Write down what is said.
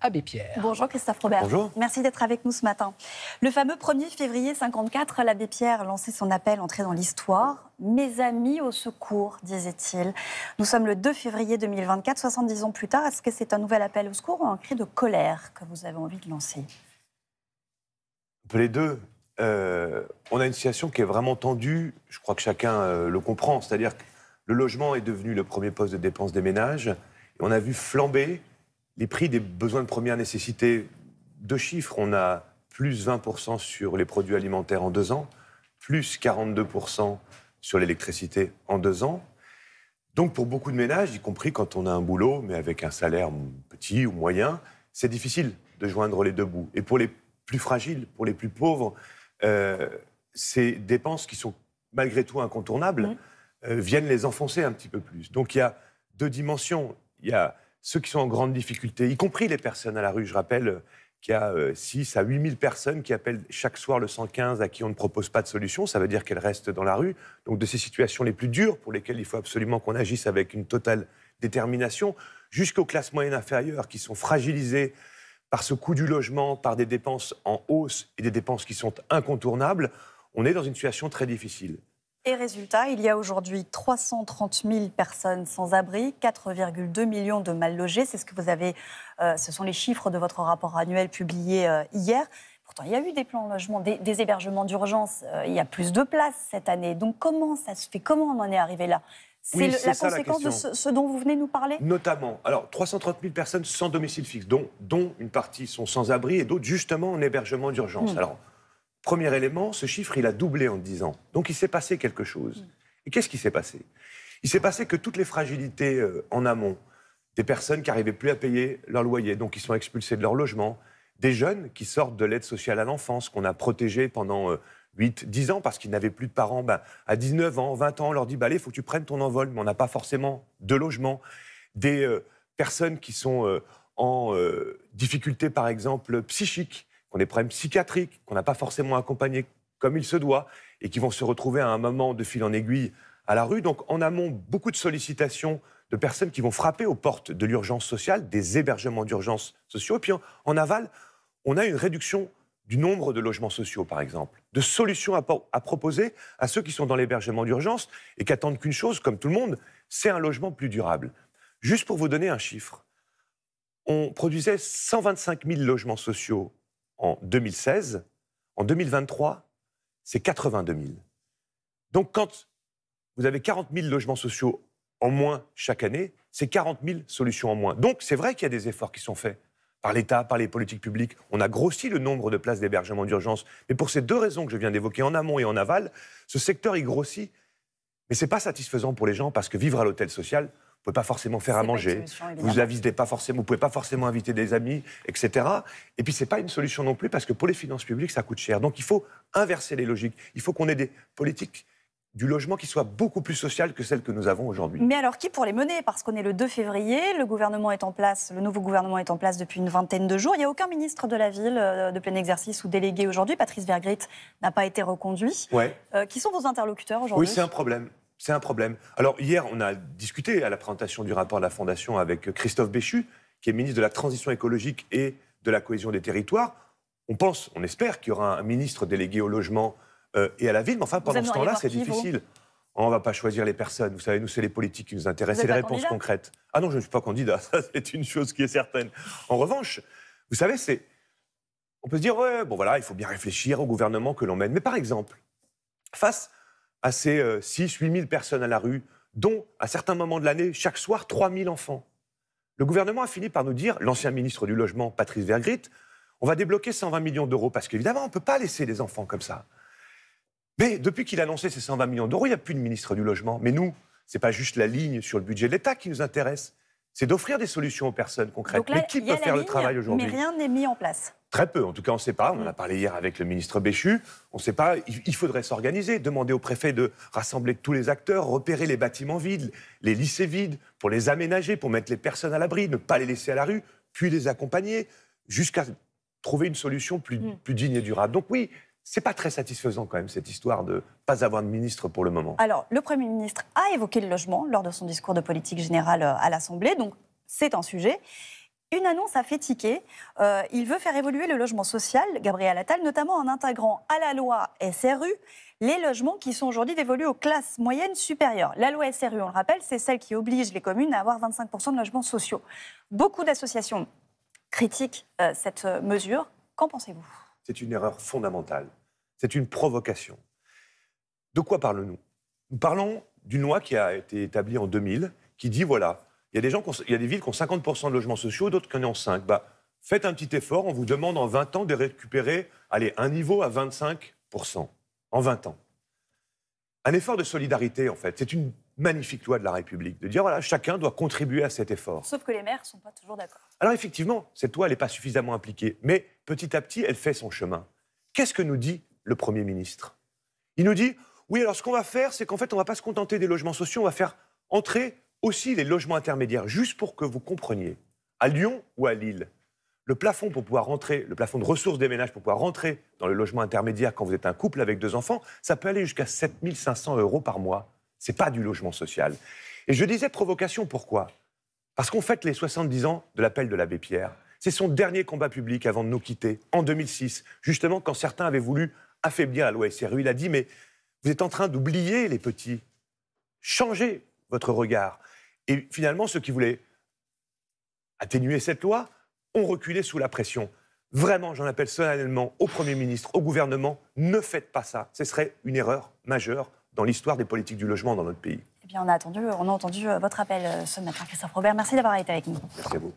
Abbé Pierre. Bonjour Christophe Robert. Bonjour. Merci d'être avec nous ce matin. Le fameux 1er février 54, l'abbé Pierre lançait son appel entré dans l'histoire. Mes amis au secours, disait-il. Nous sommes le 2 février 2024, 70 ans plus tard. Est-ce que c'est un nouvel appel au secours ou un cri de colère que vous avez envie de lancer les deux. Euh, on a une situation qui est vraiment tendue. Je crois que chacun euh, le comprend. C'est-à-dire que le logement est devenu le premier poste de dépense des ménages. on a vu flamber les prix des besoins de première nécessité, deux chiffres, on a plus 20% sur les produits alimentaires en deux ans, plus 42% sur l'électricité en deux ans. Donc pour beaucoup de ménages, y compris quand on a un boulot, mais avec un salaire petit ou moyen, c'est difficile de joindre les deux bouts. Et pour les plus fragiles, pour les plus pauvres, euh, ces dépenses qui sont malgré tout incontournables euh, viennent les enfoncer un petit peu plus. Donc il y a deux dimensions. Il y a ceux qui sont en grande difficulté, y compris les personnes à la rue. Je rappelle euh, qu'il y a 6 euh, à 8 000 personnes qui appellent chaque soir le 115 à qui on ne propose pas de solution. Ça veut dire qu'elles restent dans la rue. Donc de ces situations les plus dures pour lesquelles il faut absolument qu'on agisse avec une totale détermination, jusqu'aux classes moyennes inférieures qui sont fragilisées par ce coût du logement, par des dépenses en hausse et des dépenses qui sont incontournables, on est dans une situation très difficile. Et résultat, il y a aujourd'hui 330 000 personnes sans abri, 4,2 millions de mal logés. C'est ce que vous avez, euh, ce sont les chiffres de votre rapport annuel publié euh, hier. Pourtant, il y a eu des plans logement, des, hébergements d'urgence. Euh, il y a plus de places cette année. Donc comment ça se fait Comment on en est arrivé là c'est la conséquence de ce, dont vous venez nous parler Notamment. Alors, 330 000 personnes sans domicile fixe, dont, dont une partie sont sans abri et d'autres justement en hébergement d'urgence. Hmm. Alors, Premier élément, ce chiffre, il a doublé en 10 ans. Donc il s'est passé quelque chose. Mm. Et qu'est-ce qui s'est passé Il s'est passé que toutes les fragilités euh, en amont, des personnes qui n'arrivaient plus à payer leur loyer, donc qui sont expulsées de leur logement, des jeunes qui sortent de l'aide sociale à l'enfance, qu'on a protégé pendant 8, euh, 10 ans parce qu'ils n'avaient plus de parents, ben, à 19 ans, 20 ans, on leur dit, bah, allez, il faut que tu prennes ton envol, mais on n'a pas forcément de logement. Des euh, personnes qui sont en difficulté, par exemple, psychique, qui ont des problèmes psychiatriques, qu'on n'a pas forcément accompagnés comme il se doit, et qui vont se retrouver à un moment de fil en aiguille à la rue. Donc en amont, beaucoup de sollicitations de personnes qui vont frapper aux portes de l'urgence sociale, des hébergements d'urgence sociaux. Et puis en, aval, on a une réduction du nombre de logements sociaux, par exemple, de solutions à, à proposer à ceux qui sont dans l'hébergement d'urgence et qui attendent qu'une chose, comme tout le monde, c'est un logement plus durable. Juste pour vous donner un chiffre, on produisait 125 000 logements sociaux en 2016. En 2023, c'est 82 000. Donc quand vous avez 40 000 logements sociaux en moins chaque année, c'est 40 000 solutions en moins. Donc c'est vrai qu'il y a des efforts qui sont faits par l'État, par les politiques publiques. On a grossi le nombre de places d'hébergement d'urgence. Mais pour ces deux raisons que je viens d'évoquer, en amont et en aval, ce secteur, il grossit. Mais ce n'est pas satisfaisant pour les gens parce que vivre à l'hôtel social, vous pouvez pas forcément faire à manger. Vous ne pas forcément, vous pouvez pas forcément inviter des amis, etc. Et puis c'est pas une solution non plus parce que pour les finances publiques ça coûte cher. Donc il faut inverser les logiques. Il faut qu'on ait des politiques du logement qui soient beaucoup plus sociales que celles que nous avons aujourd'hui. Mais alors qui pour les mener Parce qu'on est le 2 février, le gouvernement est en place, le nouveau gouvernement est en place depuis une vingtaine de jours. Il n'y a aucun ministre de la ville euh, de plein exercice ou délégué aujourd'hui. Patrice Vergrit n'a pas été reconduit. Ouais. Euh, qui sont vos interlocuteurs aujourd'hui Oui, c'est un problème. C'est un problème. Alors hier, on a discuté à la présentation du rapport de la Fondation avec euh, Christophe Béchu, qui est ministre de la Transition écologique et de la cohésion des territoires. On pense, on espère qu'il y aura un ministre délégué au logement euh, et à la ville, mais enfin, pendant ce temps-là, c'est difficile. On ne va pas choisir les personnes. Vous savez, nous, c'est les politiques qui nous intéressent. C'est les réponses concrètes. Ah non, je ne suis pas candidat. c'est une chose qui est certaine. En revanche, vous savez, c'est. On peut se dire, bon voilà, il faut bien réfléchir au gouvernement que l'on mène. Mais par exemple, face à ces 6-8 euh, 000 personnes à la rue, dont, à certains moments de l'année, chaque soir, 3 000 enfants. Le gouvernement a fini par nous dire, l'ancien ministre du Logement, Patrice Vergrit, on va débloquer 120 millions d'euros, parce qu'évidemment, on ne peut pas laisser des enfants comme ça. Mais depuis qu'il a annoncé ces 120 millions d'euros, il n'y a plus de ministre du Logement. Mais nous, ce n'est pas juste la ligne sur le budget de l'État qui nous intéresse, c'est d'offrir des solutions aux personnes concrètes. mais qui peut faire le travail aujourd'hui Mais rien n'est mis en place. Très peu, en tout cas on ne sait pas. On en mm. a parlé hier avec le ministre Béchu. On ne sait pas, il faudrait s'organiser, demander au préfet de rassembler tous les acteurs, repérer les bâtiments vides, les lycées vides, pour les aménager, pour mettre les personnes à l'abri, ne pas les laisser à la rue, puis les accompagner jusqu'à trouver une solution plus, mm. digne et durable. Donc oui, c'est pas très satisfaisant quand même cette histoire de pas avoir de ministre pour le moment. Alors le Premier ministre a évoqué le logement lors de son discours de politique générale euh, à l'Assemblée, donc c'est un sujet. Une annonce a fait tiquer. Euh, il veut faire évoluer le logement social, Gabriel Attal, notamment en intégrant à la loi SRU les logements qui sont aujourd'hui dévolus aux classes moyennes supérieures. La loi SRU, on le rappelle, c'est celle qui oblige les communes à avoir 25% de logements sociaux. Beaucoup d'associations critiquent euh, cette euh, mesure. Qu'en pensez-vous C'est une erreur fondamentale. C'est une provocation. De quoi parlons-nous Nous parlons d'une loi qui a été établie en 2000 qui dit voilà, il y a des, gens il a des villes qui ont 50% de logements sociaux, d'autres qui en ont 5. Bah, faites un petit effort, on vous demande en 20 ans de récupérer allez, un niveau à 25%. En 20 ans. Un effort de solidarité, en fait. C'est une magnifique loi de la République, de dire voilà, chacun doit contribuer à cet effort. Sauf que les maires ne sont pas toujours d'accord. Alors effectivement, cette loi, elle n'est pas suffisamment impliquée, mais petit à petit, elle fait son chemin. Qu'est-ce que nous dit le Premier ministre Il nous dit oui, alors ce qu'on va faire, c'est qu'en fait, on ne va pas se contenter des logements sociaux, on va faire entrer aussi les logements intermédiaires, juste pour que vous compreniez, à Lyon ou à Lille, le plafond pour pouvoir rentrer, le plafond de ressources des ménages pour pouvoir rentrer dans le logement intermédiaire quand vous êtes un couple avec deux enfants, ça peut aller jusqu'à 7500 euros par mois. Ce n'est pas du logement social. Et je disais provocation, pourquoi Parce qu'on fête les 70 ans de l'appel de l'abbé Pierre. C'est son dernier combat public avant de nous quitter, en 2006, justement quand certains avaient voulu affaiblir la loi SRU. Il a dit, mais vous êtes en train d'oublier les petits. Changez votre regard. Et finalement, ceux qui voulaient atténuer cette loi ont reculé sous la pression. Vraiment, j'en appelle solennellement au Premier ministre, au gouvernement, ne faites pas ça. Ce serait une erreur majeure dans l'histoire des politiques du logement dans notre pays. Eh bien, on a, attendu, on a entendu euh, votre appel euh, ce matin, Christophe Robert. Merci d'avoir été avec nous. Merci à vous.